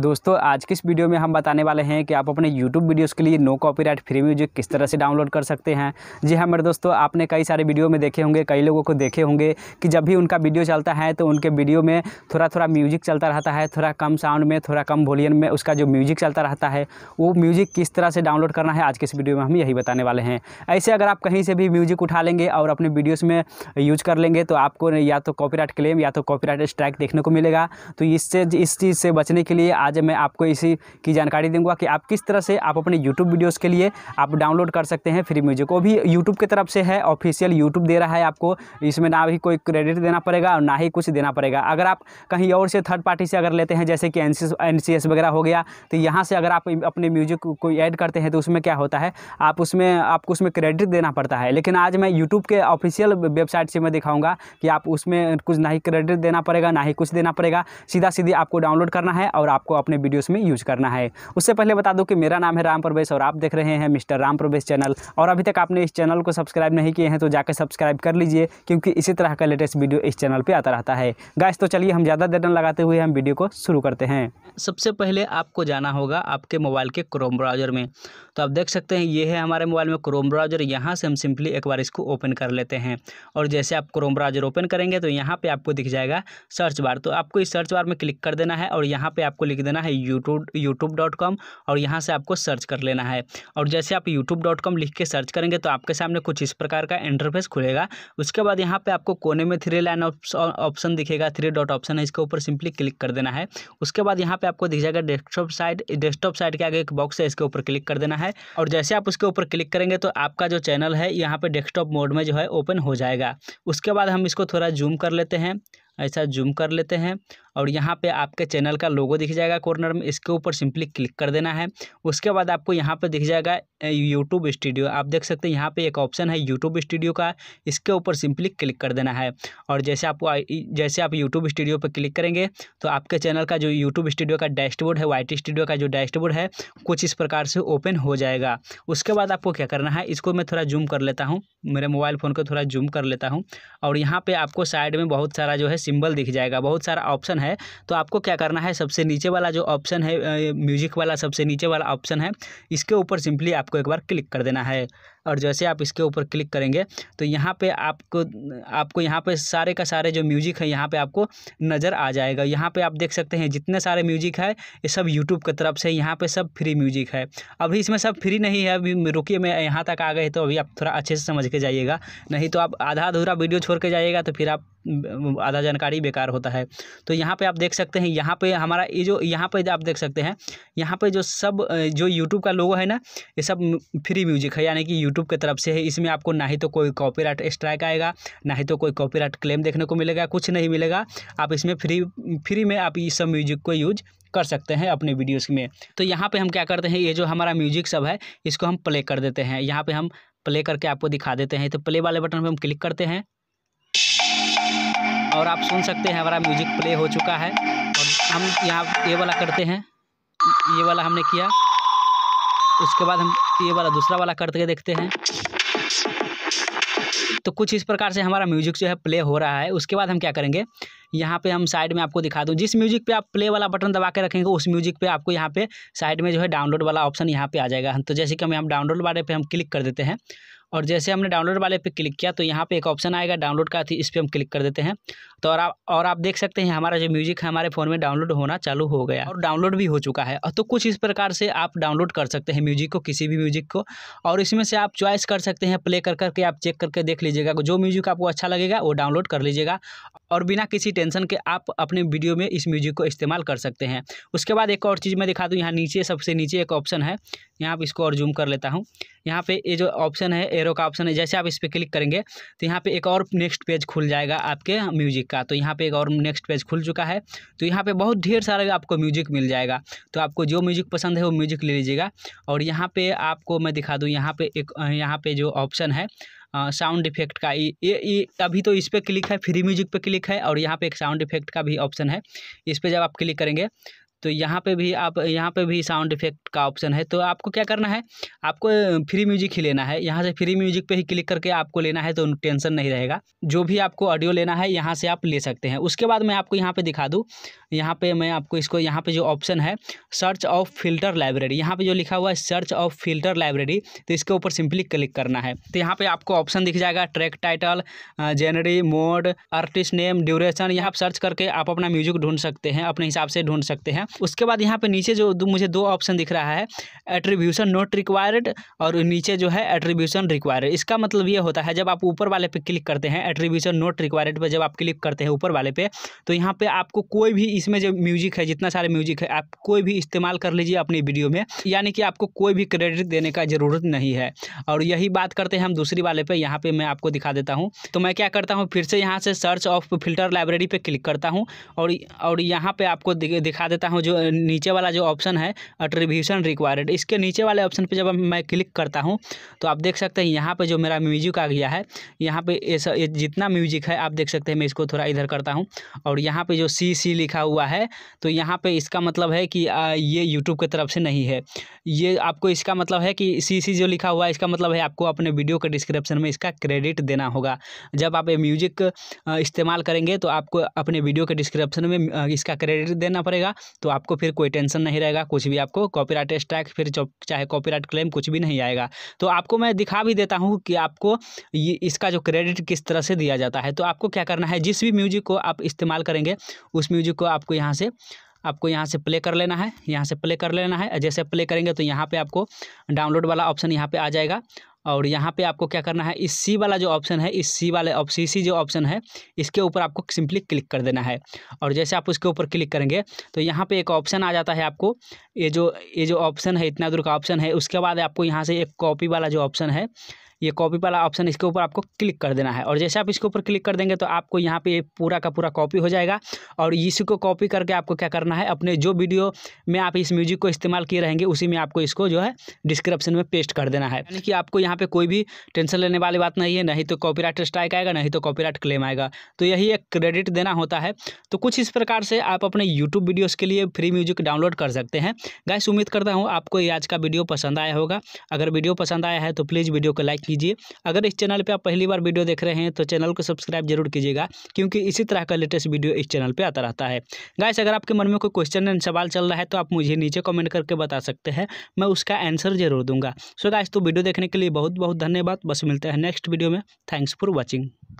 दोस्तों आज के इस वीडियो में हम बताने वाले हैं कि आप अपने YouTube वीडियोस के लिए नो कॉपीराइट फ्री म्यूजिक किस तरह से डाउनलोड कर सकते हैं जी हाँ मेरे दोस्तों आपने कई सारे वीडियो में देखे होंगे कई लोगों को देखे होंगे कि जब भी उनका वीडियो चलता है तो उनके वीडियो में थोड़ा थोड़ा म्यूजिक चलता रहता है थोड़ा कम साउंड में थोड़ा कम वॉल्यूम में उसका जो म्यूजिक चलता रहता है वो म्यूजिक किस तरह से डाउनलोड करना है आज के इस वीडियो में हम यही बताने वाले हैं ऐसे अगर आप कहीं से भी म्यूजिक उठा लेंगे और अपने वीडियोज़ में यूज कर लेंगे तो आपको या तो कॉपीराइट क्लेम या तो कॉपीराइट स्ट्राइक देखने को मिलेगा तो इससे इस चीज़ से बचने के लिए आज मैं आपको इसी की जानकारी दूंगा कि आप किस तरह से आप अपने यूट्यूब वीडियोज़ के लिए आप डाउनलोड कर सकते हैं फ्री म्यूजिक वो भी यूट्यूब की तरफ से है ऑफिशियल यूट्यूब दे रहा है आपको इसमें ना भी कोई क्रेडिट देना पड़ेगा और ना ही कुछ देना पड़ेगा अगर आप कहीं और से थर्ड पार्टी से अगर लेते हैं जैसे कि एन वगैरह हो गया तो यहाँ से अगर आप अपने म्यूजिक को ऐड करते हैं तो उसमें क्या होता है आप उसमें आपको उसमें क्रेडिट देना पड़ता है लेकिन आज मैं यूट्यूब के ऑफिशियल वेबसाइट से मैं दिखाऊंगा कि आप उसमें कुछ ना ही क्रेडिट देना पड़ेगा ना ही कुछ देना पड़ेगा सीधा सीधी आपको डाउनलोड करना है और आपको आपको अपने वीडियोस में यूज करना है उससे पहले बता दूं कि मेरा नाम है राम प्रवेश और आप देख रहे हैं मिस्टर राम प्रवेश चैनल और अभी तक आपने इस चैनल को सब्सक्राइब नहीं किए हैं तो जाकर सब्सक्राइब कर लीजिए क्योंकि इसी तरह का लेटेस्ट वीडियो इस चैनल पर आता रहता है गैस तो चलिए हम ज़्यादा देर न लगाते हुए हम वीडियो को शुरू करते हैं सबसे पहले आपको जाना होगा आपके मोबाइल के क्रोम ब्राउजर में तो आप देख सकते हैं ये है हमारे मोबाइल में क्रोम ब्राउजर यहाँ से हम सिंपली एक बार इसको ओपन कर लेते हैं और जैसे आप क्रोम ब्राउजर ओपन करेंगे तो यहाँ पे आपको दिख जाएगा सर्च बार तो आपको इस सर्च बार में क्लिक कर देना है और यहाँ पे आपको लिख लिख देना है यूट्यूब यूट्यूब और यहाँ से आपको सर्च कर लेना है और जैसे आप यूट्यूब डॉट लिख के सर्च करेंगे तो आपके सामने कुछ इस प्रकार का इंटरफेस खुलेगा उसके बाद यहाँ पर आपको कोने में थ्री लाइन ऑप्शन दिखेगा थ्री डॉट ऑप्शन है इसके ऊपर सिंपली क्लिक कर देना है उसके बाद यहाँ पर आपको दिख जाएगा डेस्कटॉप साइड डेस्कटॉप साइड के आगे एक बॉक्स है इसके ऊपर क्लिक कर देना है और जैसे आप उसके ऊपर क्लिक करेंगे तो आपका जो चैनल है यहाँ पर डेस्कटॉप मोड में जो है ओपन हो जाएगा उसके बाद हम इसको थोड़ा जूम कर लेते हैं ऐसा जूम कर लेते हैं और यहाँ पे आपके चैनल का लोगो दिख जाएगा कॉर्नर में इसके ऊपर सिंपली क्लिक कर देना है उसके बाद आपको यहाँ पे दिख जाएगा यूट्यूब स्टूडियो आप देख सकते हैं यहाँ पे एक ऑप्शन है यूट्यूब स्टूडियो का इसके ऊपर सिंपली क्लिक कर देना है और जैसे आपको जैसे आप यूट्यूब स्टूडियो पर क्लिक करेंगे तो आपके चैनल का जो यूट्यूब स्टूडियो का डैशबोर्ड है वाई स्टूडियो का जो डैशबोर्ड है कुछ इस प्रकार से ओपन हो जाएगा उसके बाद आपको क्या करना है इसको मैं थोड़ा जूम कर लेता हूँ मेरे मोबाइल फ़ोन को थोड़ा जूम कर लेता हूँ और यहाँ पर आपको साइड में बहुत सारा जो है सिम्बल दिख जाएगा बहुत सारा ऑप्शन है तो आपको क्या करना है सबसे नीचे वाला जो ऑप्शन है म्यूजिक वाला सबसे नीचे वाला ऑप्शन है इसके ऊपर सिंपली आपको एक बार क्लिक कर देना है और जैसे आप इसके ऊपर क्लिक करेंगे तो यहाँ पे आपको आपको यहाँ पे सारे का सारे जो म्यूजिक है यहाँ पे आपको नज़र आ जाएगा यहाँ पे आप देख सकते हैं जितने सारे म्यूजिक है ये सब यूट्यूब की तरफ से यहाँ पे सब फ्री म्यूजिक है अभी इसमें सब फ्री नहीं है अभी रुकिए मैं यहाँ तक आ गए तो अभी आप थोड़ा अच्छे से समझ के जाइएगा नहीं तो आप आधा अधूरा वीडियो छोड़ के जाइएगा तो फिर आप आधा जानकारी बेकार होता है तो यहाँ पे आप देख सकते हैं यहाँ पे हमारा ये जो यहाँ पे आप देख सकते हैं यहाँ पे जो सब जो यूट्यूब का लोगो है ना ये सब फ्री म्यूजिक है यानी कि यूट्यूब की तरफ से है इसमें आपको ना ही तो कोई कॉपीराइट स्ट्राइक आएगा ना ही तो कोई कॉपीराइट क्लेम देखने को मिलेगा कुछ नहीं मिलेगा आप इसमें फ्री फ्री में आप इस सब म्यूजिक को यूज कर सकते हैं अपने वीडियोस में तो यहाँ पे हम क्या करते हैं ये जो हमारा म्यूजिक सब है इसको हम प्ले कर देते हैं यहाँ पे हम प्ले करके आपको दिखा देते हैं तो प्ले वाले बटन पर हम क्लिक करते हैं और आप सुन सकते हैं हमारा म्यूजिक प्ले हो चुका है और हम यहाँ ये वाला करते हैं ये वाला हमने किया उसके बाद हम ये वाला दूसरा वाला करते देखते हैं तो कुछ इस प्रकार से हमारा म्यूजिक जो है प्ले हो रहा है उसके बाद हम क्या करेंगे यहाँ पे हम साइड में आपको दिखा दूँ जिस म्यूजिक पे आप प्ले वाला बटन दबा के रखेंगे उस म्यूजिक पे आपको यहाँ पे साइड में जो है डाउनलोड वाला ऑप्शन यहाँ पे आ जाएगा तो जैसे कि हम यहाँ डाउनलोड वाले पे हम क्लिक कर देते हैं और जैसे हमने डाउनलोड वाले पे क्लिक किया तो यहाँ पे एक ऑप्शन आएगा डाउनलोड का इस पर हम क्लिक कर देते हैं तो और आप और आप देख सकते हैं हमारा जो म्यूजिक है हमारे फ़ोन में डाउनलोड होना चालू हो गया और डाउनलोड भी हो चुका है तो कुछ इस प्रकार से आप डाउनलोड कर सकते हैं म्यूजिक को किसी भी म्यूजिक को और इसमें से आप चॉइस कर सकते हैं प्ले कर करके आप चेक करके देख लीजिएगा जो म्यूजिक आपको अच्छा लगेगा वो डाउनलोड कर लीजिएगा और बिना किसी टेंशन के आप अपने वीडियो में इस म्यूजिक को इस्तेमाल कर सकते हैं उसके बाद एक और चीज़ मैं दिखा दूँ यहाँ नीचे सबसे नीचे एक ऑप्शन है यहाँ आप इसको और जूम कर लेता हूँ यहाँ पे ये जो ऑप्शन है एरो का ऑप्शन है जैसे आप इस पर क्लिक करेंगे तो यहाँ पे एक और नेक्स्ट पेज खुल जाएगा आपके म्यूजिक का तो यहाँ पे एक और नेक्स्ट पेज खुल चुका है तो यहाँ पे बहुत ढेर सारा आपको म्यूजिक मिल जाएगा तो आपको जो म्यूजिक पसंद है वो म्यूजिक ले लीजिएगा और यहाँ पर आपको मैं दिखा दूँ यहाँ पे एक यहाँ पर जो ऑप्शन है साउंड इफेक्ट का ये अभी तो इस पर क्लिक है फ्री म्यूजिक पे क्लिक है और यहाँ पर एक साउंड इफेक्ट का भी ऑप्शन है इस पर जब आप क्लिक करेंगे तो यहाँ पे भी आप यहाँ पे भी साउंड इफेक्ट का ऑप्शन है तो आपको क्या करना है आपको फ्री म्यूजिक ही लेना है यहाँ से फ्री म्यूजिक पे ही क्लिक करके आपको लेना है तो टेंशन नहीं रहेगा जो भी आपको ऑडियो लेना है यहाँ से आप ले सकते हैं उसके बाद मैं आपको यहाँ पर दिखा दूँ यहाँ पर मैं आपको इसको यहाँ पर जो ऑप्शन है सर्च ऑफ फिल्टर लाइब्रेरी यहाँ पर जो लिखा हुआ है सर्च ऑफ फिल्टर लाइब्रेरी तो इसके ऊपर सिंपली क्लिक करना है तो यहाँ पर आपको ऑप्शन दिख जाएगा track title genre mood artist name duration यहाँ सर्च करके आप अपना म्यूजिक ढूंढ सकते हैं अपने हिसाब से ढूंढ सकते हैं उसके बाद यहाँ पे नीचे जो दो, मुझे दो ऑप्शन दिख रहा है एट्रीब्यूशन नोट रिक्वायर्ड और नीचे जो है एट्रीब्यूशन रिक्वायर्ड इसका मतलब ये होता है जब आप ऊपर वाले पे क्लिक करते हैं एट्रीब्यूशन नोट रिक्वायर्ड पर जब आप क्लिक करते हैं ऊपर वाले पे तो यहाँ पे आपको कोई भी इसमें जो म्यूजिक है जितना सारे म्यूजिक है आप कोई भी इस्तेमाल कर लीजिए अपनी वीडियो में यानी कि आपको कोई भी क्रेडिट देने का ज़रूरत नहीं है और यही बात करते हैं हम दूसरी वाले पे यहाँ पे मैं आपको दिखा देता हूँ तो मैं क्या करता हूँ फिर से यहाँ से सर्च ऑफ फिल्टर लाइब्रेरी पे क्लिक करता हूँ और और यहाँ पे आपको दिखा देता हूँ जो नीचे वाला जो ऑप्शन है अट्रीब्यूशन रिक्वायर्ड इसके नीचे वाले ऑप्शन पर जब मैं क्लिक करता हूँ तो आप देख सकते हैं यहाँ पर जो मेरा म्यूजिक आ गया है यहाँ पर जितना म्यूजिक है आप देख सकते हैं मैं इसको थोड़ा इधर करता हूँ और यहाँ पर जो सी सी लिखा हुआ है तो यहाँ पर इसका मतलब है कि ये यूट्यूब की तरफ से नहीं है ये आपको इसका मतलब है कि सी सी जो लिखा हुआ है इसका मतलब है आपको अपने वीडियो के डिस्क्रिप्शन में इसका क्रेडिट देना होगा जब आप ये म्यूजिक इस्तेमाल करेंगे तो आपको अपने वीडियो के डिस्क्रिप्शन में इसका क्रेडिट देना पड़ेगा तो आपको फिर कोई टेंशन नहीं रहेगा कुछ भी आपको कॉपीराइट स्ट्राइक फिर चाहे कॉपीराइट क्लेम कुछ भी नहीं आएगा तो आपको मैं दिखा भी देता हूँ कि आपको इसका जो क्रेडिट किस तरह से दिया जाता है तो आपको क्या करना है जिस भी म्यूजिक को आप इस्तेमाल करेंगे उस म्यूजिक को आपको यहाँ से आपको यहाँ से प्ले कर लेना है यहाँ से प्ले कर लेना है जैसे प्ले करेंगे तो यहाँ पे आपको डाउनलोड वाला ऑप्शन यहाँ पे आ जाएगा और यहाँ पे आपको क्या करना है इस सी वाला जो ऑप्शन है इस सी वाले सी सी जो ऑप्शन है इसके ऊपर आपको सिंपली क्लिक कर देना है और जैसे आप उसके ऊपर क्लिक करेंगे तो यहाँ पे एक ऑप्शन आ जाता है आपको ये जो ये जो ऑप्शन है इतना दूर का ऑप्शन है उसके बाद आपको यहाँ से एक कॉपी वाला जो ऑप्शन है ये कॉपी वाला ऑप्शन इसके ऊपर आपको क्लिक कर देना है और जैसे आप इसके ऊपर क्लिक कर देंगे तो आपको यहाँ पे पूरा का पूरा कॉपी हो जाएगा और इसी को कॉपी करके आपको क्या करना है अपने जो वीडियो में आप इस म्यूजिक को इस्तेमाल किए रहेंगे उसी में आपको इसको जो है डिस्क्रिप्शन में पेस्ट कर देना है यानी कि आपको यहाँ पर कोई भी टेंशन लेने वाली बात नहीं है नहीं तो कॉपी स्ट्राइक आएगा नहीं तो कॉपी क्लेम आएगा तो यही एक क्रेडिट देना होता है तो कुछ इस प्रकार से आप अपने यूट्यूब वीडियोज़ के लिए फ्री म्यूजिक डाउनलोड कर सकते हैं गैस उम्मीद करता हूँ आपको ये आज का वीडियो पसंद आया होगा अगर वीडियो पसंद आया है तो प्लीज़ वीडियो को लाइक कीजिए अगर इस चैनल पर आप पहली बार वीडियो देख रहे हैं तो चैनल को सब्सक्राइब जरूर कीजिएगा क्योंकि इसी तरह का लेटेस्ट वीडियो इस चैनल पर आता रहता है गाइस अगर आपके मन में कोई क्वेश्चन एंड सवाल चल रहा है तो आप मुझे नीचे कमेंट करके बता सकते हैं मैं उसका आंसर जरूर दूंगा सो गाइस तो वीडियो देखने के लिए बहुत बहुत धन्यवाद बस मिलते हैं नेक्स्ट वीडियो में थैंक्स फॉर वॉचिंग